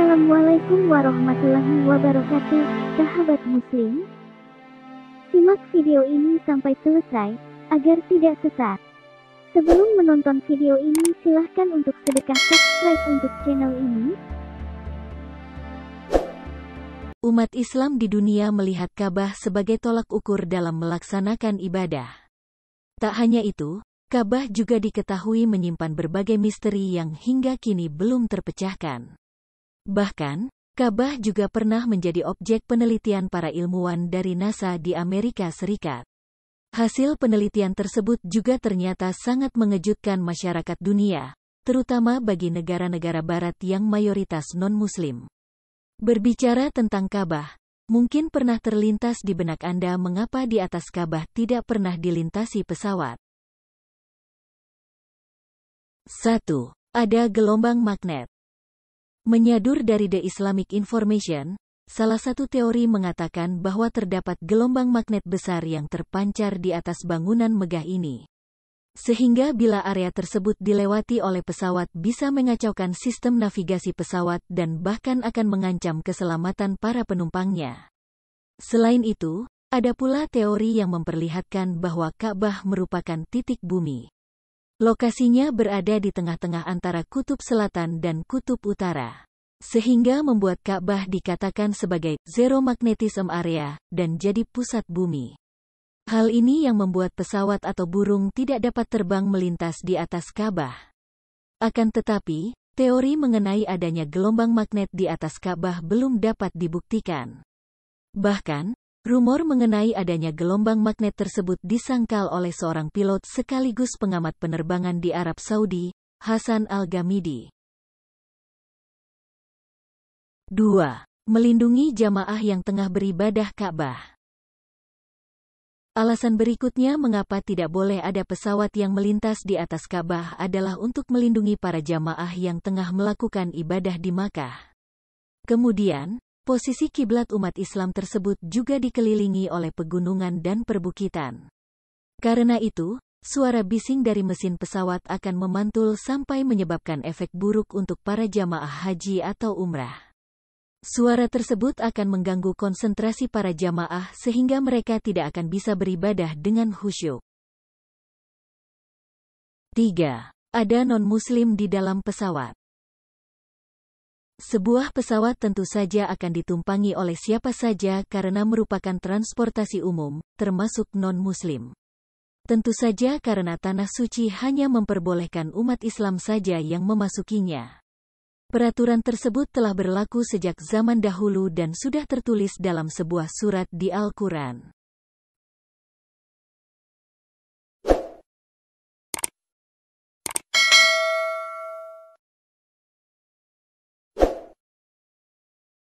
Assalamualaikum warahmatullahi wabarakatuh, sahabat muslim. Simak video ini sampai selesai, agar tidak sesat. Sebelum menonton video ini silahkan untuk sedekah subscribe untuk channel ini. Umat Islam di dunia melihat Ka'bah sebagai tolak ukur dalam melaksanakan ibadah. Tak hanya itu, Ka'bah juga diketahui menyimpan berbagai misteri yang hingga kini belum terpecahkan. Bahkan, Kabah juga pernah menjadi objek penelitian para ilmuwan dari NASA di Amerika Serikat. Hasil penelitian tersebut juga ternyata sangat mengejutkan masyarakat dunia, terutama bagi negara-negara barat yang mayoritas non-muslim. Berbicara tentang Kabah, mungkin pernah terlintas di benak Anda mengapa di atas Kabah tidak pernah dilintasi pesawat. 1. Ada gelombang magnet. Menyadur dari The Islamic Information, salah satu teori mengatakan bahwa terdapat gelombang magnet besar yang terpancar di atas bangunan megah ini. Sehingga bila area tersebut dilewati oleh pesawat bisa mengacaukan sistem navigasi pesawat dan bahkan akan mengancam keselamatan para penumpangnya. Selain itu, ada pula teori yang memperlihatkan bahwa Ka'bah merupakan titik bumi. Lokasinya berada di tengah-tengah antara kutub selatan dan kutub utara. Sehingga membuat Ka'bah dikatakan sebagai zero magnetism area dan jadi pusat bumi. Hal ini yang membuat pesawat atau burung tidak dapat terbang melintas di atas Ka'bah. Akan tetapi, teori mengenai adanya gelombang magnet di atas Ka'bah belum dapat dibuktikan. Bahkan, Rumor mengenai adanya gelombang magnet tersebut disangkal oleh seorang pilot sekaligus pengamat penerbangan di Arab Saudi, Hasan al gamidi 2. Melindungi jamaah yang tengah beribadah Ka'bah. Alasan berikutnya mengapa tidak boleh ada pesawat yang melintas di atas Ka'bah adalah untuk melindungi para jamaah yang tengah melakukan ibadah di Makkah. Kemudian, Posisi kiblat umat Islam tersebut juga dikelilingi oleh pegunungan dan perbukitan. Karena itu, suara bising dari mesin pesawat akan memantul sampai menyebabkan efek buruk untuk para jamaah haji atau umrah. Suara tersebut akan mengganggu konsentrasi para jamaah sehingga mereka tidak akan bisa beribadah dengan khusyuk. 3. Ada non-muslim di dalam pesawat. Sebuah pesawat tentu saja akan ditumpangi oleh siapa saja karena merupakan transportasi umum, termasuk non-muslim. Tentu saja karena Tanah Suci hanya memperbolehkan umat Islam saja yang memasukinya. Peraturan tersebut telah berlaku sejak zaman dahulu dan sudah tertulis dalam sebuah surat di Al-Quran.